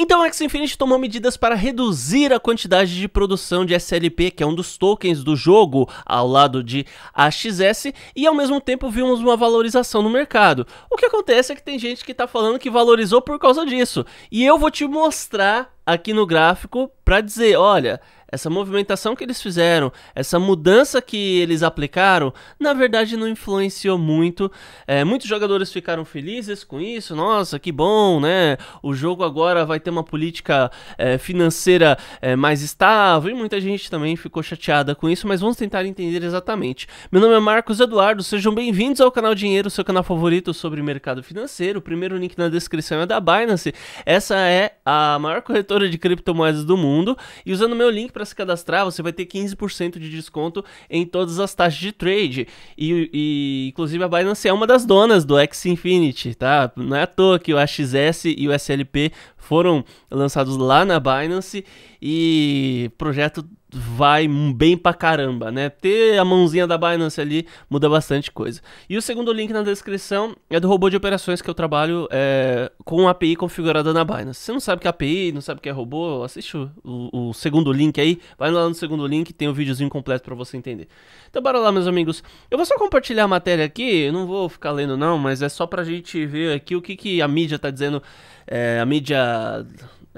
Então a Axie Infinity tomou medidas para reduzir a quantidade de produção de SLP, que é um dos tokens do jogo, ao lado de AXS, e ao mesmo tempo vimos uma valorização no mercado. O que acontece é que tem gente que está falando que valorizou por causa disso, e eu vou te mostrar aqui no gráfico para dizer, olha, essa movimentação que eles fizeram, essa mudança que eles aplicaram, na verdade não influenciou muito. É, muitos jogadores ficaram felizes com isso, nossa, que bom, né? O jogo agora vai ter uma política é, financeira é, mais estável, e muita gente também ficou chateada com isso, mas vamos tentar entender exatamente. Meu nome é Marcos Eduardo, sejam bem-vindos ao canal Dinheiro, seu canal favorito sobre mercado financeiro. O primeiro link na descrição é da Binance. Essa é a maior corretora de criptomoedas do mundo, e usando meu link para se cadastrar, você vai ter 15% de desconto em todas as taxas de trade. E, e, inclusive a Binance é uma das donas do X Infinity, tá? Não é à toa que o AXS e o SLP foram lançados lá na Binance e projeto vai bem pra caramba, né? Ter a mãozinha da Binance ali muda bastante coisa. E o segundo link na descrição é do robô de operações que eu trabalho é, com API configurada na Binance. Se não sabe que é API, não sabe que é robô, assiste o, o, o, segundo link aí, vai lá no segundo link, tem o um videozinho completo para você entender. Então bora lá, meus amigos. Eu vou só compartilhar a matéria aqui, não vou ficar lendo não, mas é só pra gente ver aqui o que, que a mídia tá dizendo, é, a mídia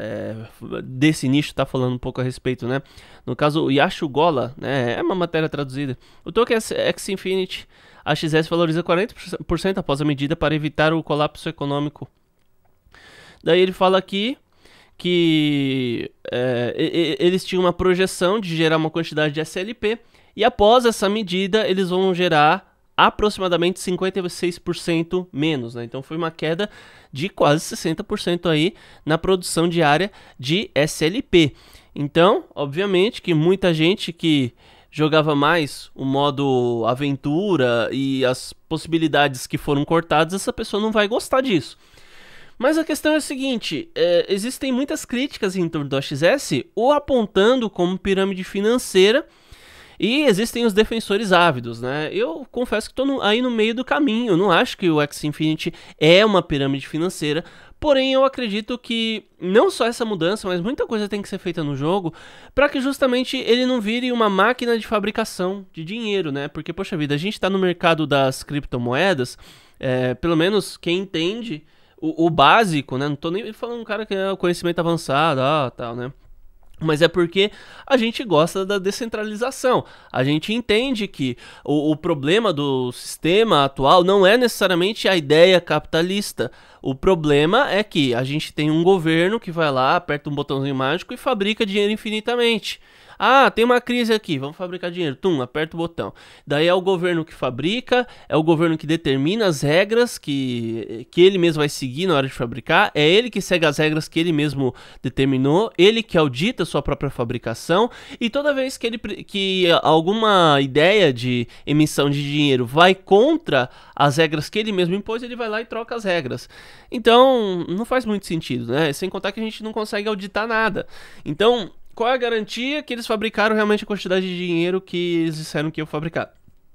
é, desse nicho está falando um pouco a respeito, né? No caso, o Yashu Gola, né? É uma matéria traduzida. O token é X-Infinity AXS valoriza 40% após a medida para evitar o colapso econômico. Daí ele fala aqui que é, eles tinham uma projeção de gerar uma quantidade de SLP e após essa medida eles vão gerar aproximadamente 56% menos, né? Então foi uma queda de quase 60% aí na produção diária de SLP. Então, obviamente que muita gente que jogava mais o modo aventura e as possibilidades que foram cortadas, essa pessoa não vai gostar disso. Mas a questão é a seguinte: é, existem muitas críticas em torno do XS, ou apontando como pirâmide financeira e existem os defensores ávidos, né? Eu confesso que estou aí no meio do caminho. Eu não acho que o X Infinity é uma pirâmide financeira, Porém, eu acredito que não só essa mudança, mas muita coisa tem que ser feita no jogo para que justamente ele não vire uma máquina de fabricação de dinheiro, né? Porque, poxa vida, a gente está no mercado das criptomoedas, é, pelo menos quem entende o, o, básico, né? Não tô nem falando um cara que é conhecimento avançado, ah, tal, né? Mas é porque a gente gosta da descentralização. A gente entende que o, o, problema do sistema atual não é necessariamente a ideia capitalista. O problema é que a gente tem um governo que vai lá, aperta um botãozinho mágico e fabrica dinheiro infinitamente. Ah, tem uma crise aqui, vamos fabricar dinheiro. Tum, aperta o botão. Daí é o governo que fabrica, é o governo que determina as regras que, que ele mesmo vai seguir na hora de fabricar, é ele que segue as regras que ele mesmo determinou, ele que audita sua própria fabricação, e toda vez que, ele, que alguma ideia de emissão de dinheiro vai contra as regras que ele mesmo impôs, ele vai lá e troca as regras. Então, não faz muito sentido, né? Sem contar que a gente não consegue auditar nada. Então, qual é a garantia que eles fabricaram realmente a quantidade de dinheiro que eles disseram que iam fabricar?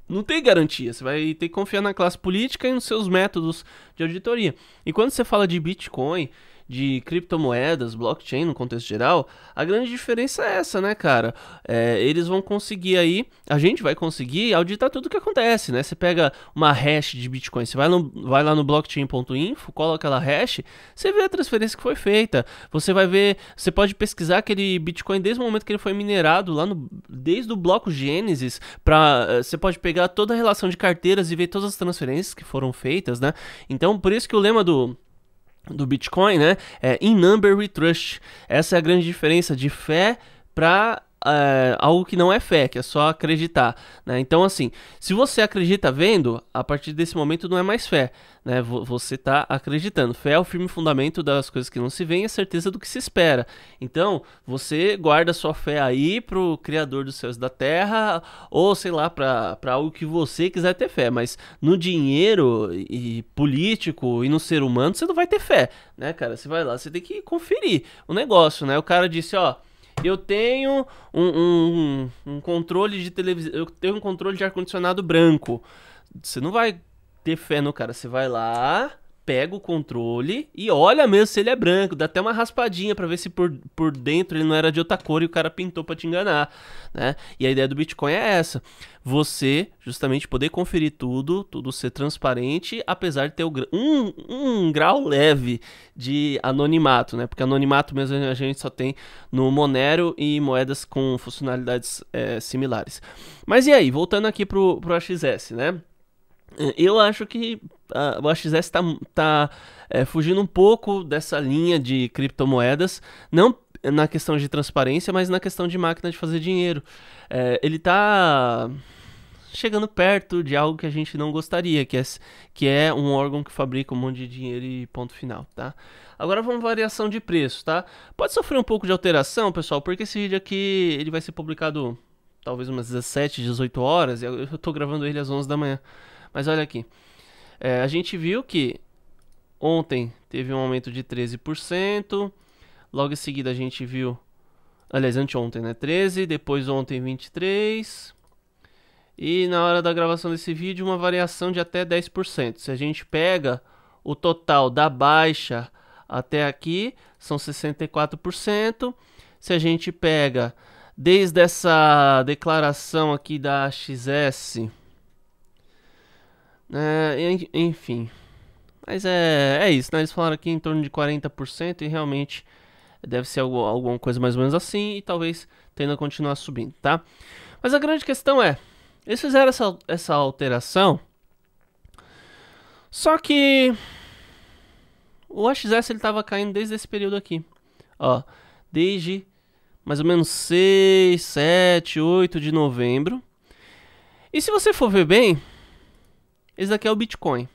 Não tem garantia, você vai ter que confiar na classe política e nos seus métodos de auditoria. E quando você fala de Bitcoin, de criptomoedas, blockchain no contexto geral, a grande diferença é essa, né, cara? É, eles vão conseguir aí, a gente vai conseguir auditar tudo o que acontece, né? Você pega uma hash de Bitcoin, você vai, no, vai lá no blockchain.info, coloca aquela hash, você vê a transferência que foi feita, você vai ver, você pode pesquisar aquele Bitcoin desde o momento que ele foi minerado, lá no, desde o bloco Gênesis, pra, eh, você pode pegar toda a relação de carteiras e ver todas as transferências que foram feitas, né? Então, então, por isso que o lema do, do Bitcoin, né? É in number we trust. Essa é a grande diferença de fé para é, algo que não é fé, que é só acreditar. Né? Então, assim, se você acredita vendo, a partir desse momento não é mais fé. Né? Você está acreditando. Fé é o firme fundamento das coisas que não se vêem, a é certeza do que se espera. Então, você guarda sua fé aí pro Criador dos céus e da terra, ou sei lá, para algo que você quiser ter fé. Mas no dinheiro e político e no ser humano, você não vai ter fé, né, cara? Você vai lá, você tem que conferir o negócio, né? O cara disse, ó eu tenho um, um, um controle de televisão. Eu tenho um controle de ar-condicionado branco. Você não vai ter fé no cara, você vai lá pega o controle e olha mesmo se ele é branco. Dá até uma raspadinha para ver se por, por dentro ele não era de outra cor e o cara pintou para te enganar, né? E a ideia do Bitcoin é essa. Você, justamente, poder conferir tudo, tudo ser transparente, apesar de ter um, um grau leve de anonimato, né? Porque anonimato mesmo a gente só tem no Monero e moedas com funcionalidades é, similares. Mas e aí, voltando aqui pro, pro AXS, né? Ah, eu acho que o AXS está tá, é, fugindo um pouco dessa linha de criptomoedas, não na questão de transparência, mas na questão de máquina de fazer dinheiro. É, ele está chegando perto de algo que a gente não gostaria, que é, que é um órgão que fabrica um monte de dinheiro e ponto final, tá? Agora vamos variação de preço, tá? Pode sofrer um pouco de alteração, pessoal, porque esse vídeo aqui ele vai ser publicado talvez umas 17, 18 horas, e eu estou gravando ele às 11 da manhã. Mas olha aqui. É, a gente viu que ontem teve um aumento de 13%. Logo em seguida a gente viu. Aliás, anteontem, né? 13, depois ontem 23. E na hora da gravação desse vídeo, uma variação de até 10%. Se a gente pega o total da baixa até aqui, são 64%. Se a gente pega desde essa declaração aqui da XS, é, enfim. Mas é, é isso, né? Eles falaram aqui em torno de 40% e realmente deve ser algo, alguma coisa mais ou menos assim e talvez tenda a continuar subindo, tá? Mas a grande questão é, eles fizeram essa, essa alteração, só que o AXS ele caindo desde esse período aqui, ó, desde mais ou menos 6, 7, 8 de novembro. E se você for ver bem, esse daqui é o Bitcoin.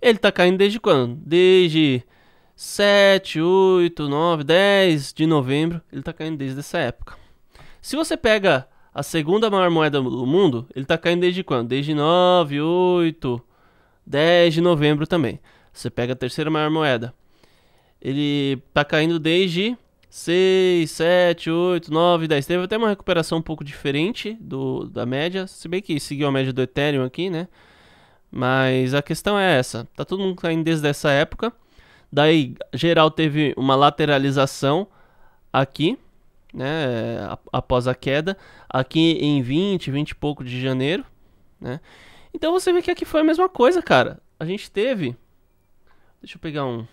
Ele está caindo desde quando? Desde 7, 8, 9, 10 de novembro. Ele está caindo desde essa época. Se você pega a segunda maior moeda do mundo, ele está caindo desde quando? Desde 9, 8, 10 de novembro também. Você pega a terceira maior moeda. Ele está caindo desde 6, 7, 8, 9, 10. Teve até uma recuperação um pouco diferente do, da média. Se bem que seguiu a média do Ethereum aqui, né? Mas a questão é essa, tá todo mundo caindo desde essa época. Daí, geral teve uma lateralização aqui, né, após a queda, aqui em 20, 20 e pouco de janeiro, né? Então você vê que aqui foi a mesma coisa, cara. A gente teve Deixa eu pegar um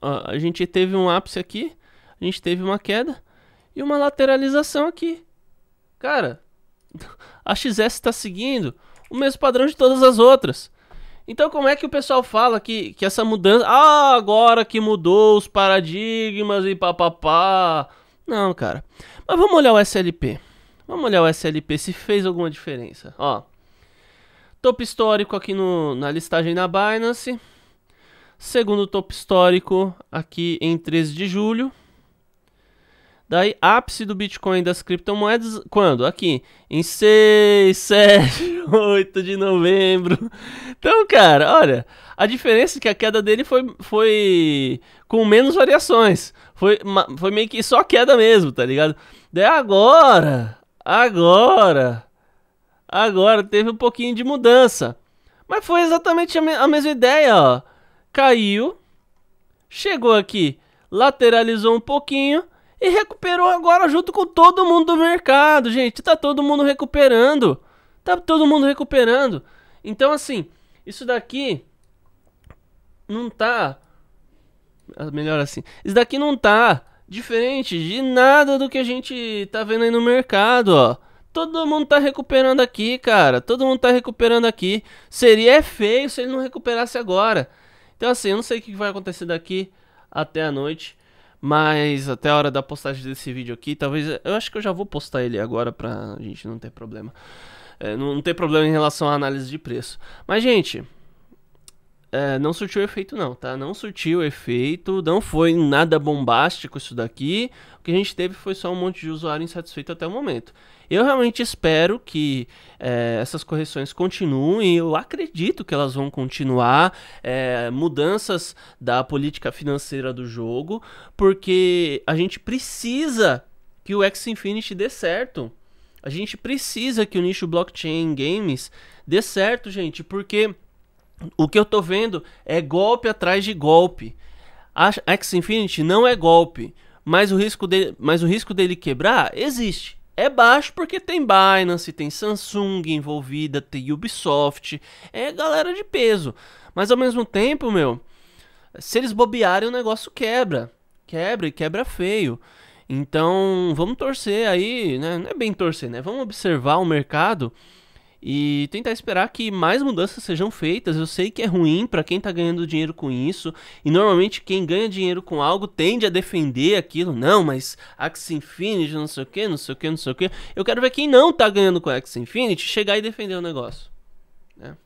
a gente teve um ápice aqui, a gente teve uma queda e uma lateralização aqui. Cara, a XS está seguindo o mesmo padrão de todas as outras. Então como é que o pessoal fala que, que essa mudança... Ah, agora que mudou os paradigmas e papapá... Não, cara. Mas vamos olhar o SLP. Vamos olhar o SLP se fez alguma diferença. Ó, topo histórico aqui no, na listagem na Binance. Segundo top histórico aqui em 13 de julho. Daí, ápice do Bitcoin das criptomoedas, quando? Aqui, em 6, 7, 8 de novembro. Então, cara, olha, a diferença é que a queda dele foi, foi com menos variações. Foi, foi meio que só queda mesmo, tá ligado? Daí agora, agora, agora teve um pouquinho de mudança. Mas foi exatamente a, me a mesma ideia, ó. Caiu, chegou aqui, lateralizou um pouquinho e recuperou agora junto com todo mundo do mercado, gente. Tá todo mundo recuperando. Tá todo mundo recuperando. Então, assim, isso daqui não tá. Ah, melhor assim. Isso daqui não tá diferente de nada do que a gente tá vendo aí no mercado, ó. Todo mundo tá recuperando aqui, cara. Todo mundo tá recuperando aqui. Seria é feio se ele não recuperasse agora. Então, assim, eu não sei o que vai acontecer daqui até a noite. Mas até a hora da postagem desse vídeo aqui, talvez. Eu acho que eu já vou postar ele agora pra gente não ter problema. É, não, não ter problema em relação à análise de preço. Mas, gente, é, não surtiu efeito não, tá? Não surtiu efeito, não foi nada bombástico isso daqui. O que a gente teve foi só um monte de usuário insatisfeito até o momento. Eu realmente espero que é, essas correções continuem, eu acredito que elas vão continuar, é, mudanças da política financeira do jogo, porque a gente precisa que o X-Infinity dê certo. A gente precisa que o nicho blockchain games dê certo, gente, porque o que eu tô vendo é golpe atrás de golpe. A X Infinity não é golpe, mas o risco dele, mas o risco dele quebrar existe. É baixo porque tem Binance, tem Samsung envolvida, tem Ubisoft, é galera de peso. Mas ao mesmo tempo, meu, se eles bobearem o negócio quebra. Quebra e quebra feio. Então, vamos torcer aí, né? Não é bem torcer, né? Vamos observar o mercado e tentar esperar que mais mudanças sejam feitas. Eu sei que é ruim para quem está ganhando dinheiro com isso, e normalmente quem ganha dinheiro com algo tende a defender aquilo. Não, mas Axie Infinity, não sei o que, não sei o que, não sei o que. Eu quero ver quem não está ganhando com Axie Infinity chegar e defender o negócio. Né?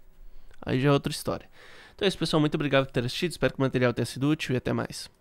Aí já é outra história. Então é isso, pessoal. Muito obrigado por ter assistido. Espero que o material tenha sido útil e até mais.